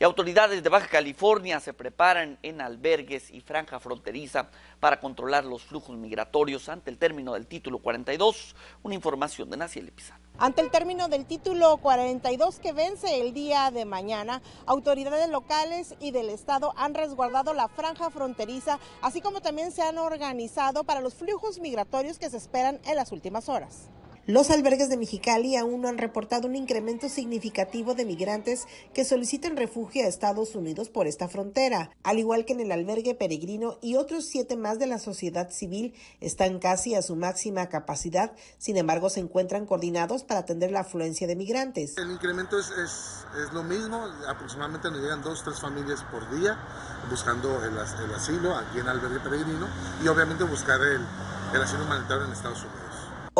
Y autoridades de Baja California se preparan en albergues y franja fronteriza para controlar los flujos migratorios ante el término del título 42. Una información de Nacia Pizano. Ante el término del título 42 que vence el día de mañana, autoridades locales y del Estado han resguardado la franja fronteriza, así como también se han organizado para los flujos migratorios que se esperan en las últimas horas. Los albergues de Mexicali aún no han reportado un incremento significativo de migrantes que soliciten refugio a Estados Unidos por esta frontera, al igual que en el albergue peregrino y otros siete más de la sociedad civil están casi a su máxima capacidad, sin embargo se encuentran coordinados para atender la afluencia de migrantes. El incremento es, lo mismo, aproximadamente nos llegan dos, tres familias por día buscando el, asilo aquí en el albergue peregrino y obviamente buscar el, el asilo humanitario en Estados Unidos.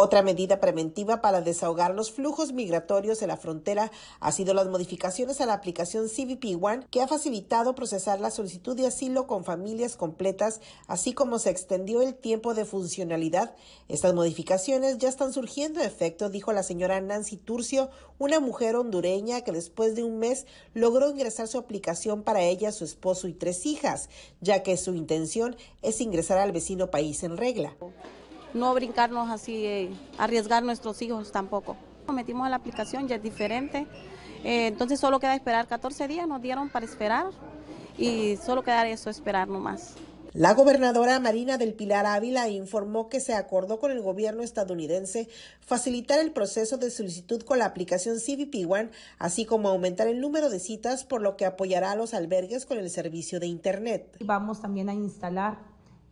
Otra medida preventiva para desahogar los flujos migratorios en la frontera ha sido las modificaciones a la aplicación CBP One, que ha facilitado procesar la solicitud de asilo con familias completas, así como se extendió el tiempo de funcionalidad. Estas modificaciones ya están surgiendo efecto, dijo la señora Nancy Turcio, una mujer hondureña que después de un mes logró ingresar su aplicación para ella, su esposo y tres hijas, ya que su intención es ingresar al vecino país en regla no brincarnos así, eh, arriesgar nuestros hijos tampoco. cometimos metimos la aplicación, ya es diferente. Eh, entonces solo queda esperar 14 días, nos dieron para esperar y solo queda eso, esperar más. La gobernadora Marina del Pilar Ávila informó que se acordó con el gobierno estadounidense facilitar el proceso de solicitud con la aplicación CBP One, así como aumentar el número de citas, por lo que apoyará a los albergues con el servicio de Internet. Vamos también a instalar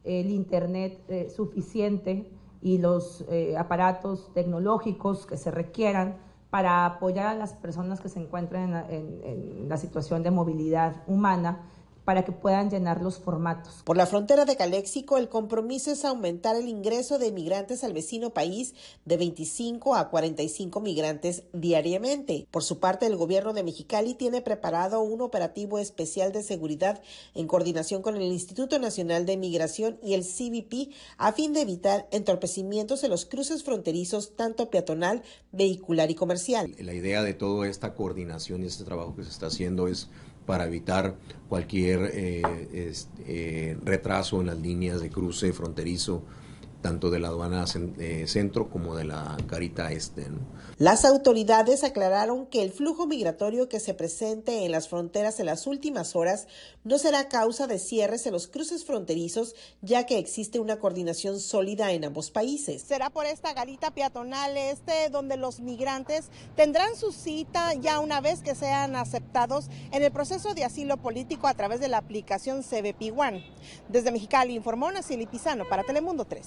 el Internet eh, suficiente y los eh, aparatos tecnológicos que se requieran para apoyar a las personas que se encuentran en la situación de movilidad humana para que puedan llenar los formatos. Por la frontera de Caléxico, el compromiso es aumentar el ingreso de migrantes al vecino país de 25 a 45 migrantes diariamente. Por su parte, el gobierno de Mexicali tiene preparado un operativo especial de seguridad en coordinación con el Instituto Nacional de Migración y el CBP a fin de evitar entorpecimientos en los cruces fronterizos tanto peatonal, vehicular y comercial. La idea de toda esta coordinación y este trabajo que se está haciendo es para evitar cualquier eh, eh, retraso en las líneas de cruce fronterizo tanto de la aduana eh, centro como de la garita este. Las autoridades aclararon que el flujo migratorio que se presente en las fronteras en las últimas horas no será causa de cierres en los cruces fronterizos, ya que existe una coordinación sólida en ambos países. Será por esta garita peatonal este donde los migrantes tendrán su cita ya una vez que sean aceptados en el proceso de asilo político a través de la aplicación CBP One. Desde Mexicali informó Nacili Pizano para Telemundo 3.